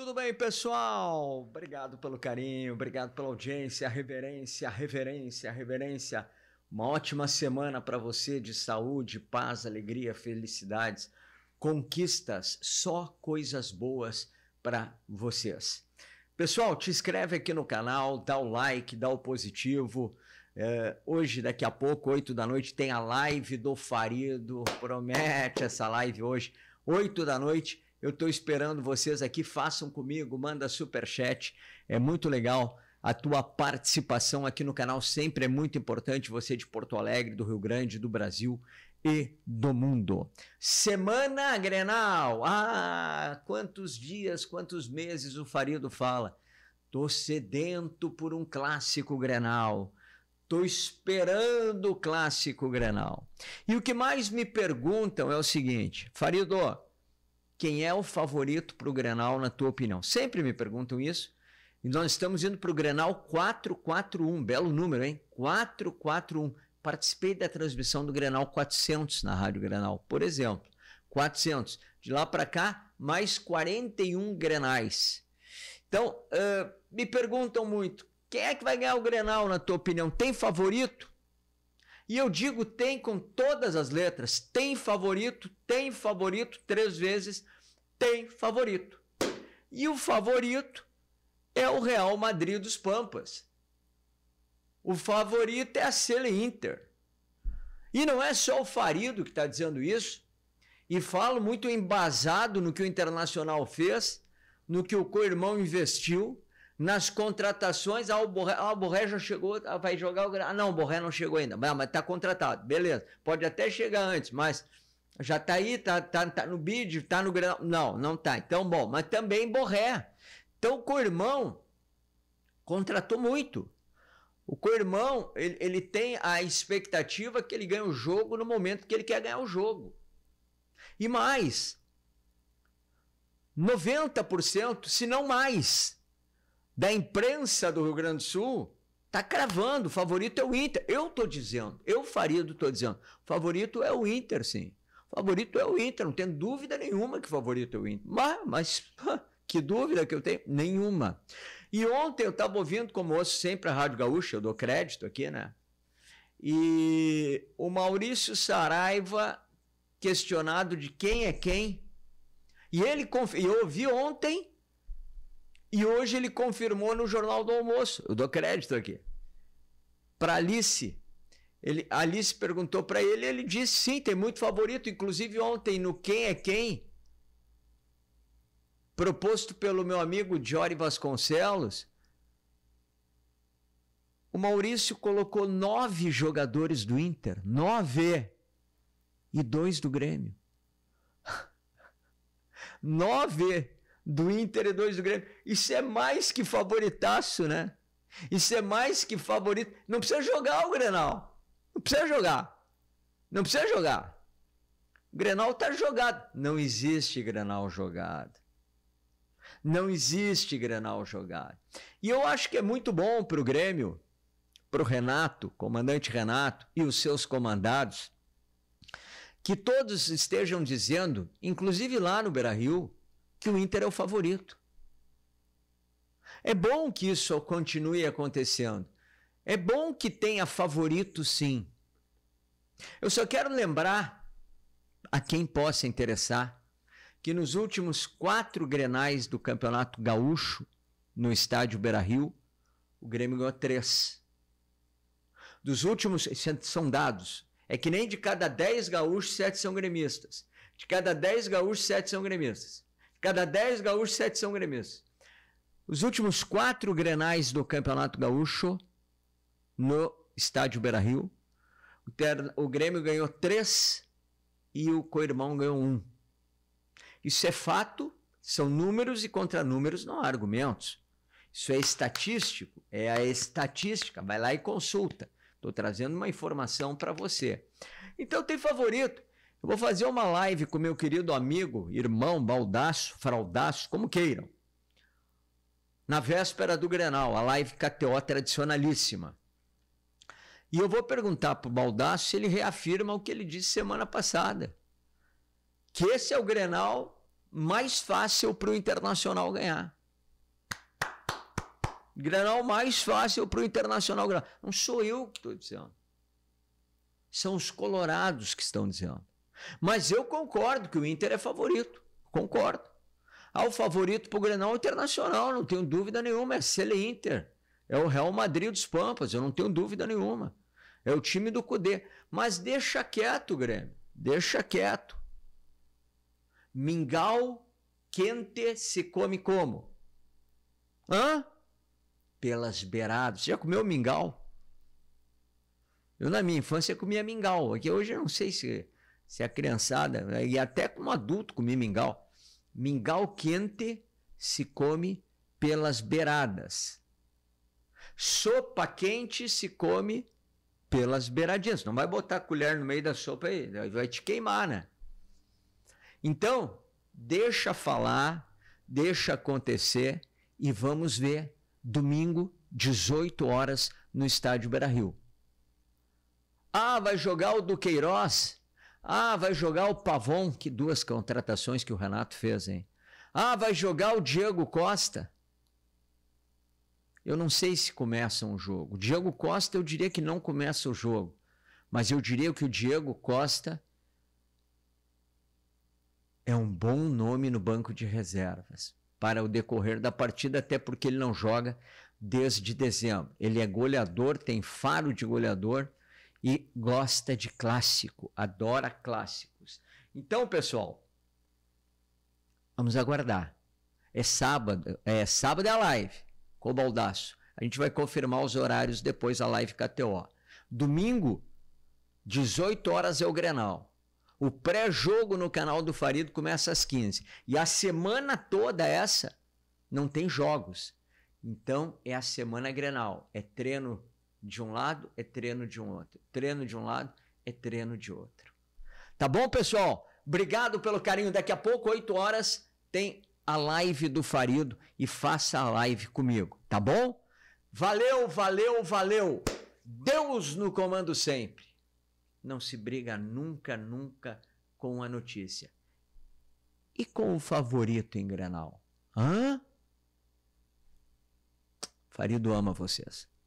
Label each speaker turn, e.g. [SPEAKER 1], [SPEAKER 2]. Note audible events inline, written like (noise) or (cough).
[SPEAKER 1] Tudo bem, pessoal? Obrigado pelo carinho, obrigado pela audiência, reverência, reverência, reverência. Uma ótima semana para você de saúde, paz, alegria, felicidades, conquistas, só coisas boas para vocês. Pessoal, te inscreve aqui no canal, dá o like, dá o positivo. É, hoje, daqui a pouco, 8 da noite, tem a live do Farido. Promete essa live hoje, 8 da noite eu estou esperando vocês aqui, façam comigo, manda super chat. É muito legal a tua participação aqui no canal sempre é muito importante, você de Porto Alegre, do Rio Grande, do Brasil e do mundo. Semana Grenal. Ah, quantos dias, quantos meses o Farido fala. Tô sedento por um clássico Grenal. Tô esperando o clássico Grenal. E o que mais me perguntam é o seguinte, Farido, quem é o favorito para o Grenal, na tua opinião? Sempre me perguntam isso. E nós estamos indo para o Grenal 441, belo número, hein? 441. Participei da transmissão do Grenal 400 na Rádio Grenal, por exemplo. 400. De lá para cá, mais 41 Grenais. Então, uh, me perguntam muito, quem é que vai ganhar o Grenal, na tua opinião? Tem favorito? E eu digo tem com todas as letras. Tem favorito, tem favorito, três vezes, tem favorito. E o favorito é o Real Madrid dos Pampas. O favorito é a Sele Inter. E não é só o Farido que está dizendo isso. E falo muito embasado no que o Internacional fez, no que o co-irmão investiu nas contratações, ah, o Borré, ah, o Borré já chegou, ah, vai jogar o Ah, não, o Borré não chegou ainda. mas está contratado, beleza. Pode até chegar antes, mas já está aí, está tá, tá no bid, está no grau. Não, não está. Então, bom, mas também Borré. Então, o Coirmão contratou muito. O Coirmão ele, ele, tem a expectativa que ele ganha o jogo no momento que ele quer ganhar o jogo. E mais, 90%, se não mais, da imprensa do Rio Grande do Sul tá cravando, o favorito é o Inter. Eu tô dizendo, eu Farido tô dizendo, favorito é o Inter, sim. favorito é o Inter, não tenho dúvida nenhuma que favorito é o Inter. Mas, mas que dúvida que eu tenho? Nenhuma. E ontem eu estava ouvindo, como ouço sempre a Rádio Gaúcha, eu dou crédito aqui, né? E o Maurício Saraiva questionado de quem é quem. E ele eu ouvi ontem e hoje ele confirmou no Jornal do Almoço. Eu dou crédito aqui. Para Alice. Ele, Alice perguntou para ele, ele disse sim, tem muito favorito. Inclusive ontem no Quem é Quem, proposto pelo meu amigo Jory Vasconcelos, o Maurício colocou nove jogadores do Inter, nove e dois do Grêmio. (laughs) nove do Inter e dois do Grêmio. Isso é mais que favoritaço, né? Isso é mais que favorito. Não precisa jogar o Grenal. Não precisa jogar. Não precisa jogar. O Grenal tá jogado. Não existe Grenal jogado. Não existe Grenal jogado. E eu acho que é muito bom para o Grêmio, para o Renato, comandante Renato e os seus comandados, que todos estejam dizendo, inclusive lá no Beira-Rio, que o Inter é o favorito. É bom que isso continue acontecendo. É bom que tenha favorito, sim. Eu só quero lembrar a quem possa interessar que nos últimos quatro grenais do Campeonato Gaúcho, no estádio Beira Rio, o Grêmio ganhou três. Dos últimos, é, são dados, é que nem de cada dez gaúchos, sete são gremistas. De cada dez gaúchos, sete são gremistas. Cada 10 gaúchos, 7 são gremistas. Os últimos quatro grenais do Campeonato Gaúcho no estádio Beira Rio, o Grêmio ganhou três e o Coirmão ganhou um. Isso é fato, são números e contra números não há argumentos. Isso é estatístico, é a estatística, vai lá e consulta. Estou trazendo uma informação para você. Então tem favorito. Eu vou fazer uma live com meu querido amigo, irmão, baldaço, fraldaço, como queiram. Na véspera do Grenal, a live KTO tradicionalíssima. E eu vou perguntar para o Baldaço se ele reafirma o que ele disse semana passada. Que esse é o Grenal mais fácil para o Internacional ganhar. Grenal mais fácil para o Internacional ganhar. Não sou eu que estou dizendo. São os colorados que estão dizendo. Mas eu concordo que o Inter é favorito. Concordo. Ah, o favorito para o Grenal Internacional, não tenho dúvida nenhuma. É Sele Inter. É o Real Madrid dos Pampas, eu não tenho dúvida nenhuma. É o time do Cudê. Mas deixa quieto, Grêmio. Deixa quieto. Mingau quente se come como? Hã? Pelas beiradas. Você já comeu mingau? Eu, na minha infância, comia mingau. Aqui hoje eu não sei se se a criançada, né, e até como adulto comi mingau, mingau quente se come pelas beiradas. Sopa quente se come pelas beiradinhas. Não vai botar a colher no meio da sopa aí, né, vai te queimar, né? Então, deixa falar, deixa acontecer e vamos ver domingo, 18 horas, no estádio Beira Rio. Ah, vai jogar o do Queiroz? Ah, vai jogar o Pavon, que duas contratações que o Renato fez, hein? Ah, vai jogar o Diego Costa. Eu não sei se começa um jogo. O Diego Costa, eu diria que não começa o jogo. Mas eu diria que o Diego Costa é um bom nome no banco de reservas para o decorrer da partida, até porque ele não joga desde dezembro. Ele é goleador, tem faro de goleador e gosta de clássico, adora clássicos. Então, pessoal, vamos aguardar. É sábado, é sábado é a live com o Baldaço. A gente vai confirmar os horários depois da live KTO. Domingo, 18 horas é o Grenal. O pré-jogo no canal do Farido começa às 15. E a semana toda essa não tem jogos. Então é a semana Grenal, é treino de um lado, é treino de um outro. Treino de um lado, é treino de outro. Tá bom, pessoal? Obrigado pelo carinho. Daqui a pouco, 8 horas, tem a live do Farido e faça a live comigo, tá bom? Valeu, valeu, valeu. Deus no comando sempre. Não se briga nunca, nunca com a notícia. E com o favorito em Granal? Hã? Farido ama vocês.